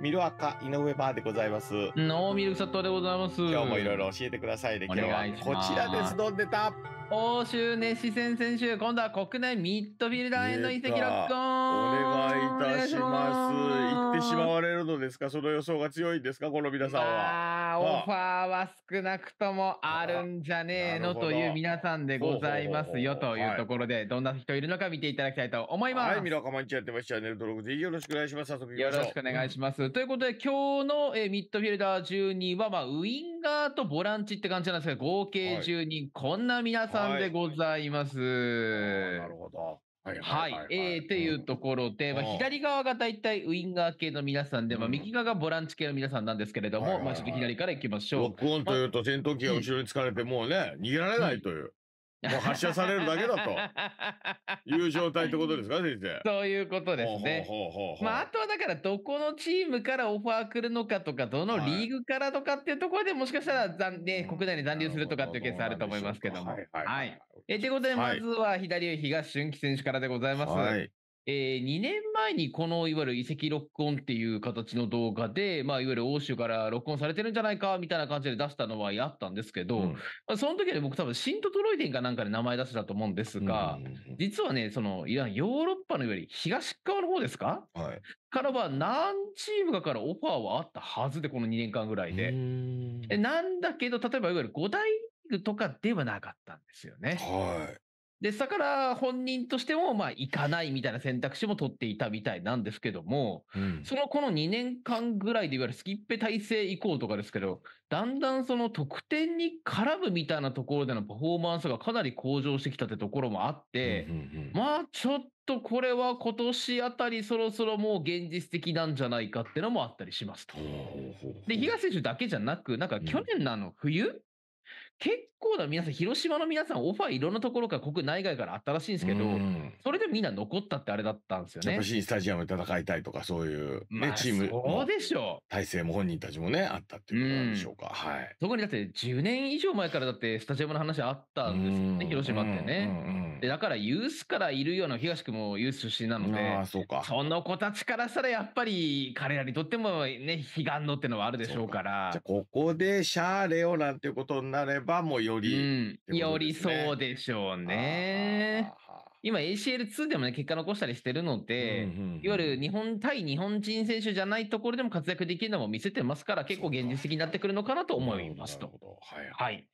ミルアカ井上バーでございます。ノーミルクットでございます。今日もいろいろ教えてくださいね。今日はこちらです。どんでた。欧州熱視戦選手、今度は国内ミッドフィルダーへの移籍ロックオン。たします。行ってしまわれるのですかその予想が強いんですかこの皆さんは。オファーは少なくともあるんじゃねえのという皆さんでございますよというところで、どんな人いるのか見ていただきたいと思います。はい、ミラカマンチやってました。チャンネル登録ぜひよろしくお願いします。早速よろしくお願いします。ということで、今日の、えミッドフィルダー12は、まあ、ウインガーとボランチって感じなんですけど、合計10人、こんな皆さんでございます。なるほど。はいはいえー、っていうところで、まあ、左側が大体ウインガー系の皆さんで、まあ、右側がボランチ系の皆さんなんですけれども、まあ、ちょっと左からいきましょう。ロックオンというと戦闘機が後ろに突かれて、もうね、逃げられないという。もう発射されるだけだと いう状態ってことですか、先生。そういうことですね。まあ、あとはだから、どこのチームからオファー来るのかとか、どのリーグからとかっていうところで、もしかしたら残、ね、国内に残留するとかっていうケースあると思いますけども。はい、はいはい。えということで、まずは左上東俊樹選手からでございます。はいえー、2年前にこのいわゆる遺跡録音っていう形の動画で、まあ、いわゆる欧州から録音されてるんじゃないかみたいな感じで出したのはやったんですけど、うんまあ、その時は僕多分シントトロイデンかなんかで名前出したと思うんですが、実はね、そのわゆるヨーロッパのより東側の方ですか、はい、からは何チームかからオファーはあったはずで、この2年間ぐらいで。んなんだけど、例えばいわゆる5大リーグとかではなかったんですよね。はですから本人としてもまあ行かないみたいな選択肢も取っていたみたいなんですけども、うん、そのこの2年間ぐらいでいわゆるスキッペ体制以降とかですけど、だんだんその得点に絡むみたいなところでのパフォーマンスがかなり向上してきたってところもあって、うんうんうん、まあちょっとこれは今年あたりそろそろもう現実的なんじゃないかってのもあったりしますと。で、東選手だけじゃなく、なんか去年のあの冬、うん結構な皆さん、広島の皆さん、オファーいろんなところから国内外からあったらしいんですけど、それりみんな残ったってあれだったんですよね。やっぱしスタジアムで戦いたいとか、そういうね、まあ、チーム。そうでしょう。体制も本人たちもね、あったっていうことなんでしょうか。うはい。特にだって10年以上前からだってスタジアムの話あったんですよね、広島ってね。うんうんうん、でだからユースからいるような東区もユース出身なので、あそうかその子たちからしたらやっぱり彼らにとってもね、悲願のってのはあるでしょうから。かここでシャーレオなんていうことになれば、もうより、ねうん、よりそうでしょうね。はあはあ今 ACL2 でもね、結果残したりしてるので、いわゆる日本対日本人選手じゃないところでも活躍できるのも見せてますから、結構現実的になってくるのかなと思いますと。はい、はい。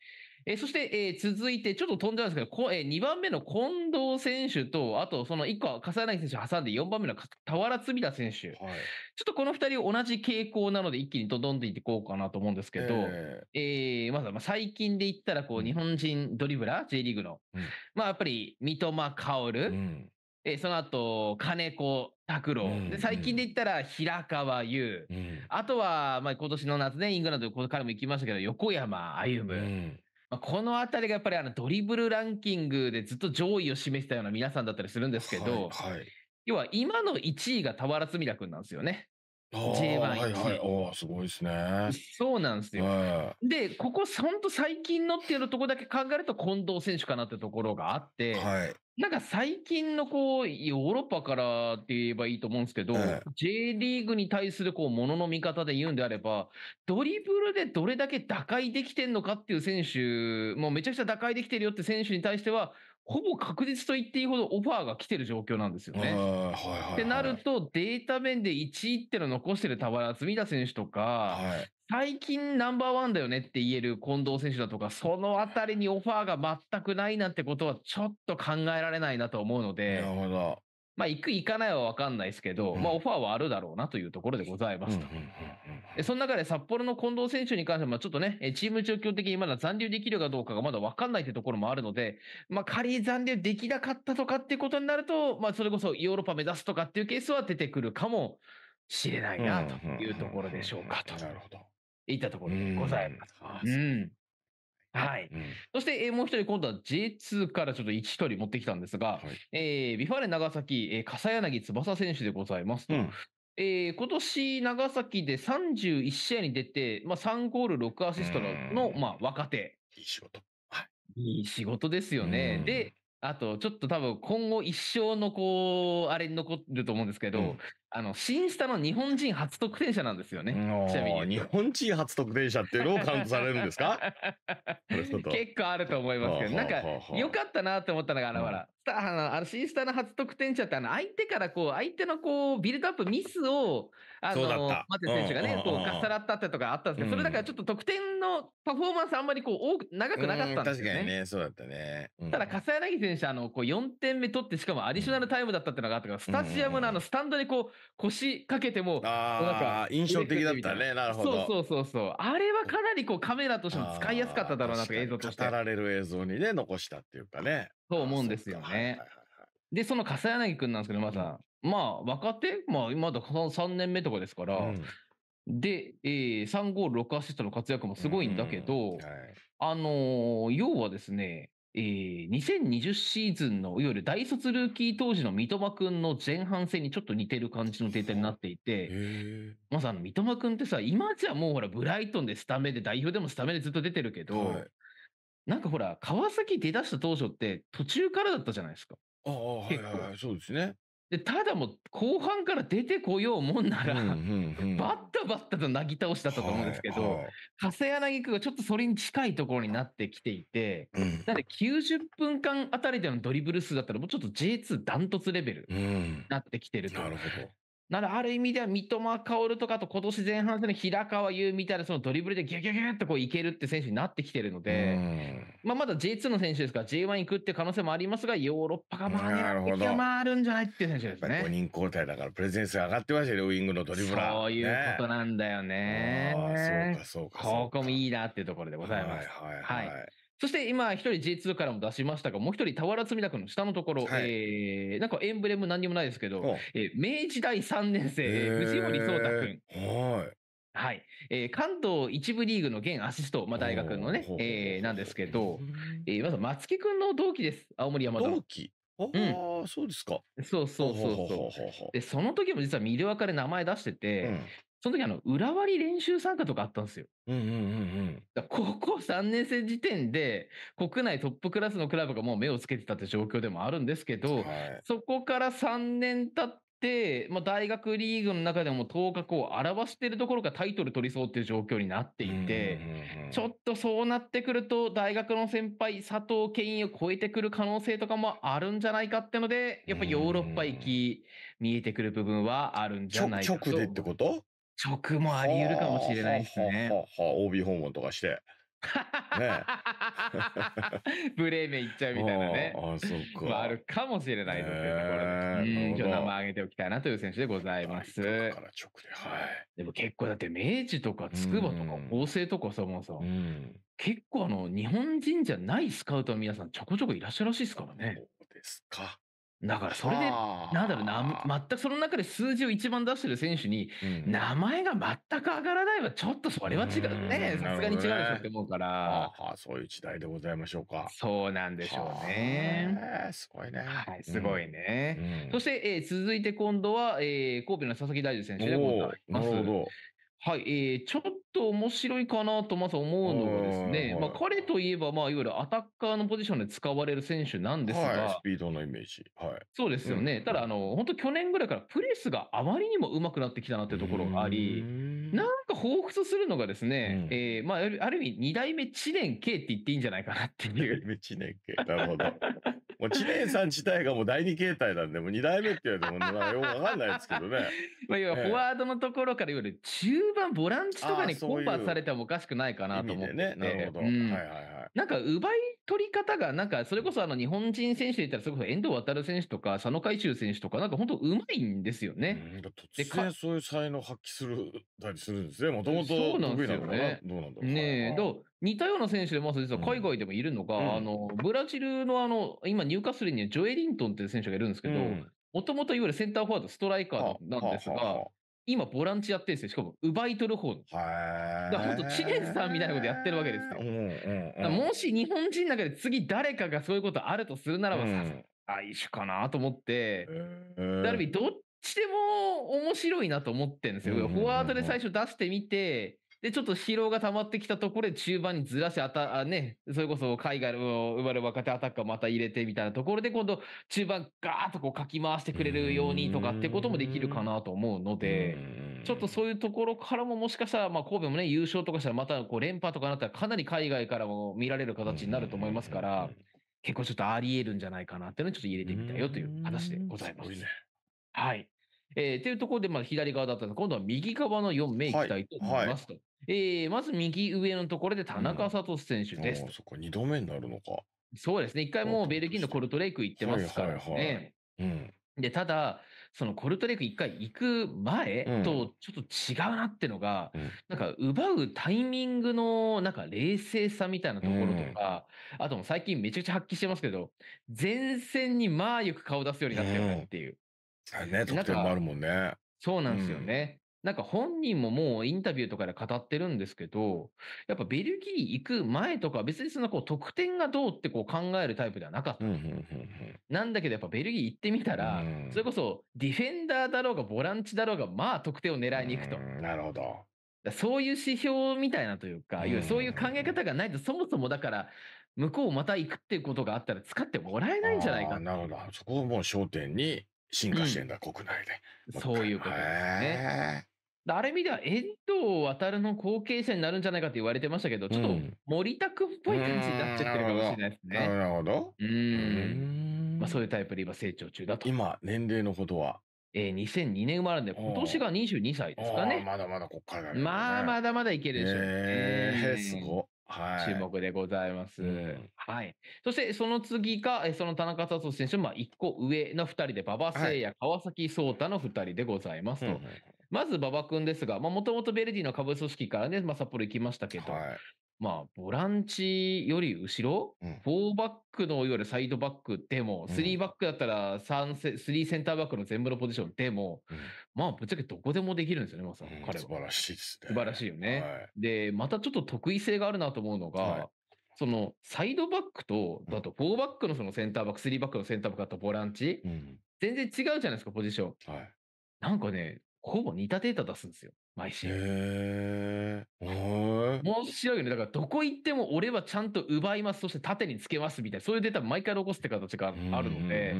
えー、そして、えー、続いて、ちょっと飛んじゃうんですけど、こえー、2番目の近藤選手と、あとその1個は笠柳選手挟んで、4番目の俵原積田選手、はい、ちょっとこの2人同じ傾向なので、一気にどんどんいっていこうかなと思うんですけど、えー、えー、まずは最近で言ったらこう、日本人ドリブラー、J リーグの、うん、まあやっぱり三笘薫、うんえー、その後、金子拓郎、うんうん、で、最近で言ったら平川優、うん、あとは、まあ、今年の夏ね、イングランド、彼も行きましたけど、横山歩夢、うんこのあたりがやっぱりあのドリブルランキングでずっと上位を示したような皆さんだったりするんですけど、はいはい、要は今の1位が俵積み君なんですよね。J11 位、はいはい、すごいですね。そうなんですよ。はい、で、ここ、本当最近のっていうところだけ考えると、近藤選手かなってところがあって、はい、なんか最近のこう、ヨーロッパからって言えばいいと思うんですけど、ええ、J リーグに対するこう、ものの見方で言うんであれば、ドリブルでどれだけ打開できてんのかっていう選手、もうめちゃくちゃ打開できてるよって選手に対しては、ほぼ確実と言っていいほどオファーが来てる状況なんですよね。はいはいはい、ってなると、データ面で1位っての残してる田原積田選手とか、はい、最近ナンバーワンだよねって言える近藤選手だとか、そのあたりにオファーが全くないなんてことはちょっと考えられないなと思うので、なるほどまあ、行く、行かないは分かんないですけど、うん、まあ、オファーはあるだろうなというところでございますと。うんうんうんその中で札幌の近藤選手に関しては、ちょっとね、チーム状況的にまだ残留できるかどうかがまだ分かんないというところもあるので、まあ、仮に残留できなかったとかっていうことになると、まあ、それこそヨーロッパ目指すとかっていうケースは出てくるかもしれないなというところでしょうかと。なるほど。いったところでございます。うん。はい。そして、えー、もう一人、今度は J2 からちょっと一人持ってきたんですが、はい、えー、ビファレ長崎、えー、笠柳翼選手でございますと、うん、えー、今年、長崎で31試合に出て、まあ、3ゴール、6アシストの、まあ、若手。いい仕事。はい。いい仕事ですよね。で、あと、ちょっと多分今後一生のこう、あれに残ると思うんですけど、うん、あの、新スタの日本人初得点者なんですよね。ちなみに。日本人初得点者っていうのをカウントされるんですか 結構あると思いますけど、なんか良かったなって思ったのが、あらわら、あの、あの、シスタの初得点者って、あの、相手からこう、相手のこう、ビルドアップミスを、あの、マテ選手がね、こう、かっさらったってとかあったんですけど、それだからちょっと得点のパフォーマンスあんまりこう、多く、長くなかったんですよね。確かにね、そうだったね。ただ、笠柳選手、あの、こう、4点目取って、しかもアディショナルタイムだったってのがあったから、スタジアムのあの、スタンドにこう、腰かけても、ああ、印象的だったね、なるほど。そうそうそうそう。あれはかなりこう、カメラとしても使いやすかっただろうなとか、映像として。語られる映像にね、残したっていうかね。と思うんですよね。で、その笠柳君なんですけど、まだ、まあ、若手まあ、まだ3年目とかですから、うんで、えー、3ゴール6アシストの活躍もすごいんだけど、うんはい、あのー、要はですね、えー、2020シーズンの、いわゆる大卒ルーキー当時の三笘くんの前半戦にちょっと似てる感じのデータになっていて、まずあの、三笘くんってさ、今じゃもうほら、ブライトンでスタメンで、代表でもスタメンでずっと出てるけど、はい、なんかほら、川崎出だした当初って途中からだったじゃないですか。ああ、はいはいはい、そうですね。で、ただもう後半から出てこようもんなら、バッタバッタとなぎ倒しだったと思うんですけど、はいはい、加瀬柳君がちょっとそれに近いところになってきていて、うん、なので90分間あたりでのドリブル数だったらもうちょっと J2 ダントツレベルになってきてると。うん、なるほど。なのある意味では三笘薫とかと今年前半戦の平川優みたいなそのドリブルでギュギュギュッとこういけるって選手になってきてるので、まあ、まだ J2 の選手ですから J1 行くって可能性もありますが、ヨーロッパがまあ、回るんじゃないっていう選手ですね。5人交代だからプレゼンス上がってましたよ、ウイングのドリブラー。そういうことなんだよね。ねそうか、そうか。ここもいいなっていうところでございます。はいはい、はい。はいそして今、一人 J2 からも出しましたが、もう一人、俵積田君の下のところ、はい、えー、なんかエンブレム何にもないですけど、えー、明治大3年生、藤森颯太君。はいはい。えー、関東一部リーグの現アシスト、まあ、大学のね、えー、なんですけど、えー、まず松木君の同期です。青森山田。同期ああ、うん、そうですか。そうそうそうそう。で、その時も実は見る分かれ名前出してて、うん、その時あの、裏割り練習参加とかあったんですよ。うんうんうんうん。高校3年生時点で、国内トップクラスのクラブがもう目をつけてたって状況でもあるんですけど、はい、そこから3年経って、まあ、大学リーグの中でも頭角を表しているところがタイトル取りそうっていう状況になっていて、ちょっとそうなってくると、大学の先輩、佐藤健一を超えてくる可能性とかもあるんじゃないかってので、やっぱヨーロッパ行き、見えてくる部分はあるんじゃないかと。直でってこと直もあり得るかもしれないですね。ははあはあ、OB 訪問とかして。ね、ブレーメン行っちゃうみたいなね。ああ、そっか。まあ、あるかもしれないので、ね、これ、うん、名前挙げておきたいなという選手でございます。だから直で、はい、でも結構だって、明治とか筑波とか法政とかそもそうん、結構あの、日本人じゃないスカウトの皆さんちょこちょこいらっしゃるらしいですからね。そうですか。だからそれで、なんだろうな、全くその中で数字を一番出してる選手に、名前が全く上がらないは、ちょっとそれは違うね、さすがに違うでしょって思うから、ね、あそういう時代でございましょうか。そうなんでしょうね。すごいね。はい、すごいね。うん、そして、えー、続いて今度は、えー、神戸の佐々木大樹選手でございます。なるほど。はい、えー、ちょっと面白いかなとまず思うのがですね、まあ、彼といえば、まあ、いわゆるアタッカーのポジションで使われる選手なんですが、はい、スピードのイメージ、はい、そうですよね、うん、ただあの、本当、去年ぐらいからプレスがあまりにも上手くなってきたなというところがあり、なんか彷彿するのがですね、うん、えー、まあ、ある意味、2代目知念慶って言っていいんじゃないかなっていう。2代目知念慶、なるほど。もう知念さん自体がもう第二形態なんで、もう二代目って言われても、なよくわかんないですけどね。まあ、要はフォワードのところから、いわゆる中盤、ボランチとかにコンバートされてもおかしくないかなと思ってて。ね、なるほど、うん、はいはいはい。なんか奪い取り方が、なんかそれこそあの日本人選手で言ったら、それこそ遠藤航選手とか、佐野海舟選手とか、なんか本当うまいんですよね。で、突然そういう才能発揮するたりするんですね。もともと得意なのかな、ね、どうなんだろう。ねえ、どう似たような選手で、まず実は海外でもいるのが、うん、あの、ブラジルのあの、今、ニューカッスルにジョエリントンっていう選手がいるんですけど、もともといわゆるセンターフォワード、ストライカーなんですが、今、ボランチやってるんですよ。しかも、奪い取る方。だから本当、知念さんみたいなことやってるわけですよ。うんうん、もし日本人の中で次誰かがそういうことあるとするならば、さすが一緒かなと思って、ダルビーどっちでも面白いなと思ってるんですよ。フォワードで最初出してみて、で、ちょっと疲労が溜まってきたところで中盤にずらしてあた、あね、それこそ海外の生まれ若手アタッカーまた入れてみたいなところで、今度中盤ガーッとこうかき回してくれるようにとかってこともできるかなと思うので、ちょっとそういうところからももしかしたら、まあ神戸もね、優勝とかしたらまたこう連覇とかなったらかなり海外からも見られる形になると思いますから、結構ちょっとあり得るんじゃないかなっていうのをちょっと入れてみたよという話でございます。すね、はい。えー、というところで、まあ、左側だったので、今度は右側の4名いきたいと思いますと。はいはいえー、まず右上のところで田中聡選手です。うん、そっか、2度目になるのか。そうですね。一回もうベルギーのコルトレイク行ってますからね。はいはいはいうん、で、ただ、そのコルトレイク一回行く前とちょっと違うなってのが、うん、なんか奪うタイミングのなんか冷静さみたいなところとか、うん、あとも最近めちゃくちゃ発揮してますけど、前線にまあよく顔出すようになったよねっていう。うん、ね、得点もあるもんね。そうなんですよね。なんか本人ももうインタビューとかで語ってるんですけど、やっぱベルギー行く前とか別にそのこう得点がどうってこう考えるタイプではなかった。なんだけどやっぱベルギー行ってみたら、それこそディフェンダーだろうがボランチだろうが、まあ得点を狙いに行くと。なるほど。そういう指標みたいなというか、そういう考え方がないと、そもそもだから、向こうまた行くっていうことがあったら使ってもらえないんじゃないかなるほど。そこをもう焦点に進化してんだ、うん、国内で。そういうことですね。あれ見た遠藤航の後継者になるんじゃないかって言われてましたけど、ちょっと森田君っぽい感じになっちゃってるかもしれないですね。うん、なるほど。うん。まあそういうタイプで今成長中だと。今、年齢のことはえー、2002年生まれで、今年が22歳ですかね。まだまだこっからだね。まあ、まだまだいけるでしょうね。えー、すごはい、注目でございます。うん、はい。そして、その次が、その田中聡選手、まあ、一個上の二人で、馬場聖也、はい、川崎壮太の二人でございますと。うん、まず馬場君ですが、もともとベルディの下部組織からね、まあ、札幌行きましたけど、はい、まあ、ボランチより後ろ、うん、4バックのいわゆるサイドバックでも、3バックだったら3セ、3センターバックの全部のポジションでも、うん、まあ、ぶっちゃけどこでもできるんですよね、まさ、うん、彼は。素晴らしいですね。素晴らしいよね、はい、で、またちょっと得意性があるなと思うのが、はいそのサイドバックと、だと4バックのそのセンターバック、3バックのセンターバックだとボランチ、全然違うじゃないですか、ポジション。はい、なんかね、ほぼ似たデータ出すんですよ。毎週。へえ。面白いよね。だから、どこ行っても俺はちゃんと奪います。そして縦につけますみたいな、そういうデータ毎回残すって形があるので、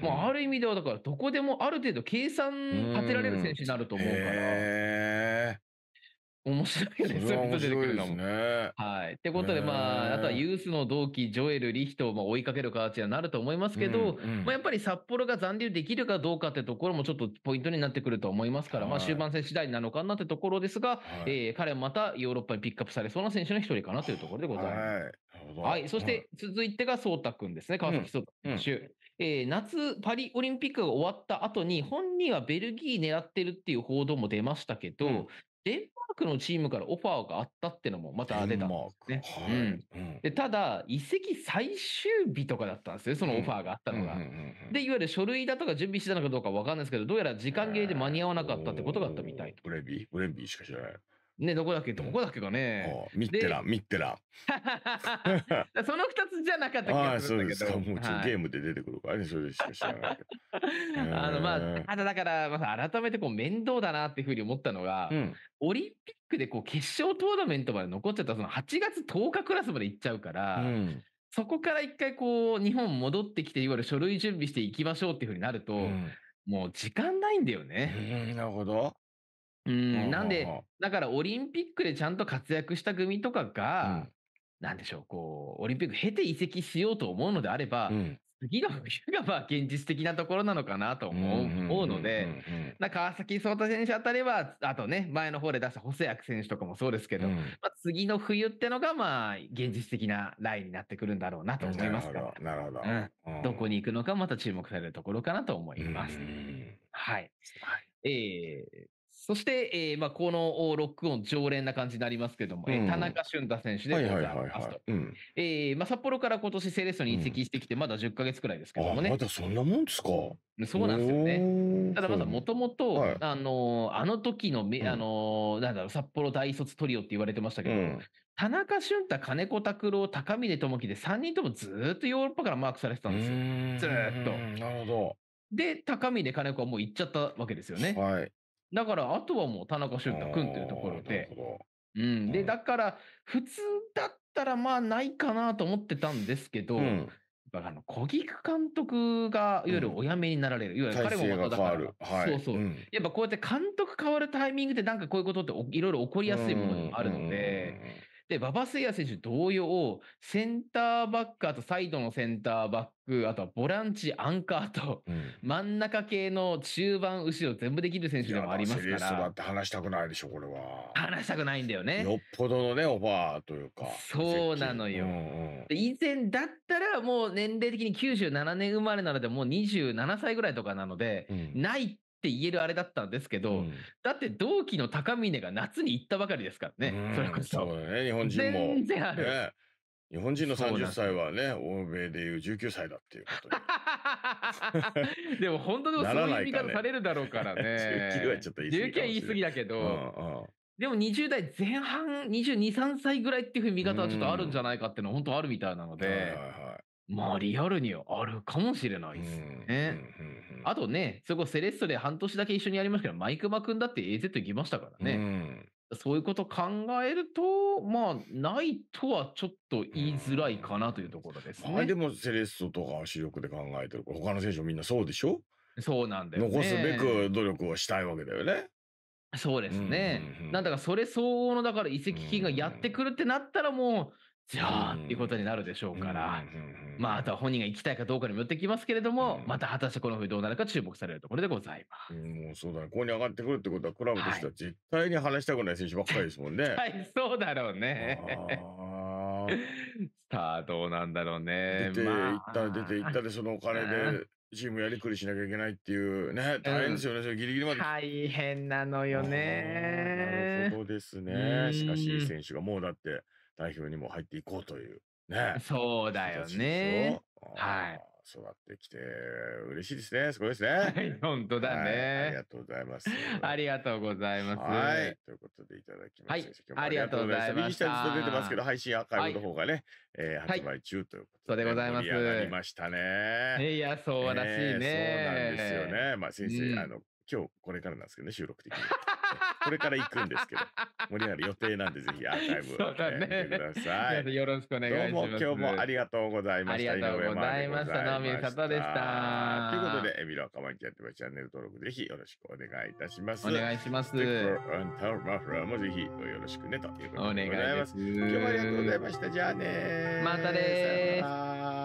もあ、ある意味では、だから、どこでもある程度計算立てられる選手になると思うから。面白いよね。そういと出てくるのも。ね、はい。ってことで、まあ、あとはユースの同期、ジョエル・リヒトをまあ追いかける形にはなると思いますけど、うんうん、まあ、やっぱり札幌が残留できるかどうかってところもちょっとポイントになってくると思いますから、はい、まあ、終盤戦次第なのかなってところですが、はい、えー、彼はまたヨーロッパにピックアップされそうな選手の一人かなというところでございます。はい。はい、そして、続いてが颯太んですね、川崎颯太選手。うんうんえー、夏パリオリンピックが終わった後に、本人はベルギー狙ってるっていう報道も出ましたけど、うん、デンマークのチームからオファーがあったってのもまた出たんですね。ただ、移籍最終日とかだったんですよ、そのオファーがあったのが。で、いわゆる書類だとか準備してたのかどうか分かんないですけど、どうやら時間切れで間に合わなかったってことがあったみたい。ブレビーブレビーしか知らない。ね、どこだっけどこだっけかね。ミッテラ、ミッテラ。その二つじゃなかったけど。ああ、そうですか。もうちょっと、ゲームで出てくるからね、それしか知らないけど。あの、まあ、だから、まあ、改めてこう面倒だなっていうふうに思ったのが、うん、オリンピックでこう決勝トーナメントまで残っちゃったその8月10日クラスまで行っちゃうから、うんそこから一回こう、日本戻ってきて、いわゆる書類準備していきましょうっていうふうになると、うん、もう時間ないんだよね。なるほど。うん、なんで、だからオリンピックでちゃんと活躍した組とかが、うん、なんでしょう、こう、オリンピック経て移籍しようと思うのであれば、うん、次の冬がまあ現実的なところなのかなと思うので、川崎聡太選手あたりは、あとね、前の方で出した細谷選手とかもそうですけど、うん、まあ、次の冬ってのが、まあ、現実的なラインになってくるんだろうなと思いますから。なるほど。どうん、どこに行くのか、また注目されるところかなと思います。うん、はいえー、そして、えーまあ、このロックオン常連な感じになりますけども、うん、田中俊太選手でございますと。札幌から今年セレッソに移籍してきて、まだ10か月くらいですけどもね。まだそんなもんですか。そうなんですよね。ただまだもともと、あの、あの時の、あの、なんだろう、札幌大卒トリオって言われてましたけど、うん、田中俊太、金子拓郎、高峰智樹で3人ともずっとヨーロッパからマークされてたんですよ。ずっと。なるほど。で、高峰金子はもう行っちゃったわけですよね。はい。だから、あとはもう田中俊太君っていうところで。うん。で、だから、普通だったら、まあ、ないかなと思ってたんですけど、うんあの小菊監督が、いわゆるお辞めになられる、うん、いわゆる彼もまただから、はい、そうそう、うん、やっぱこうやって監督変わるタイミングって、なんかこういうことっていろいろ起こりやすいものがあるので、で、馬場聖也選手同様、センターバック、あとサイドのセンターバック、あとはボランチ、アンカーと、うん、真ん中系の中盤、後ろ全部できる選手でもありますから。だって話したくないでしょ、これは。話したくないんだよね。よっぽどのね、オファーというか。そうなのよ。うんうん、以前だったら、もう年齢的に97年生まれなので、もう27歳ぐらいとかなので、うん、ないって言えるあれだったんですけど、うん、だって同期の高峰が夏に行ったばかりですからね、うん、それこそ。そうね、日本人も。全然ある。ね、日本人の30歳はね、欧米でいう19歳だっていうことで。でも本当でそういう方されるだろうからね。らね19はちょっと言い過ぎ。19は言い過ぎだけど。うんうんでも20代前半、22、3歳ぐらいっていうふうに見方はちょっとあるんじゃないかっていうのは本当あるみたいなので、まあリアルにあるかもしれないですね。あとね、そこセレッソで半年だけ一緒にやりましたけど、マイクマ君だって AZ 行きましたからね。そういうこと考えると、まあ、ないとはちょっと言いづらいかなというところですね。はい、でも、セレッソとか主力で考えてる。他の選手もみんなそうでしょそうなんだよ、ね、残すべく努力をしたいわけだよね。そうですね。なんだか、それ相応の、だから、移籍金がやってくるってなったら、もう、じゃあ、っていうことになるでしょうから、まあ、あとは本人が行きたいかどうかにもよってきますけれども、また果たしてこの冬どうなるか注目されるところでございます。うん、もうそうだね。ここに上がってくるってことは、クラブとしては絶対に話したくない選手ばっかりですもんね。はい、そうだろうね。さあ、どうなんだろうね。出て行った、出て行ったで、そのお金で。チームやりくりしなきゃいけないっていうね、大変ですよね、それギリギリまで。大変なのよね。なるほどですね。しかし、選手がもうだって、代表にも入っていこうという。ね。そうだよね。はい。育ってきて嬉しいですね。すごいですね。はい、本当だね、はい、ありがとうございます。ありがとうございます。はい。ということでいただきました。はい、ありがとうございます。右下にずっと出てますけど、配信アーカイブの方がね、はい、えー、発売中ということで、そうでございます。盛りりましたね。いや、そうらしいね、えー、そうなんですよね。まあ先生、うん、あの、今日これからなんですけどね、収録的に。これから行くんですけど、盛り上がる予定なんで、ぜひアーカイブを、見てください。よろしくお願いします。どうも今日もありがとうございました。ありがとうございました。直さとでした。ということで、エミラカマンキャットチャンネル登録ぜひよろしくお願いいたします。お願いします。アンタマフラーもぜひよろしくねということでございます。ます今日もありがとうございました。じゃあね。またです。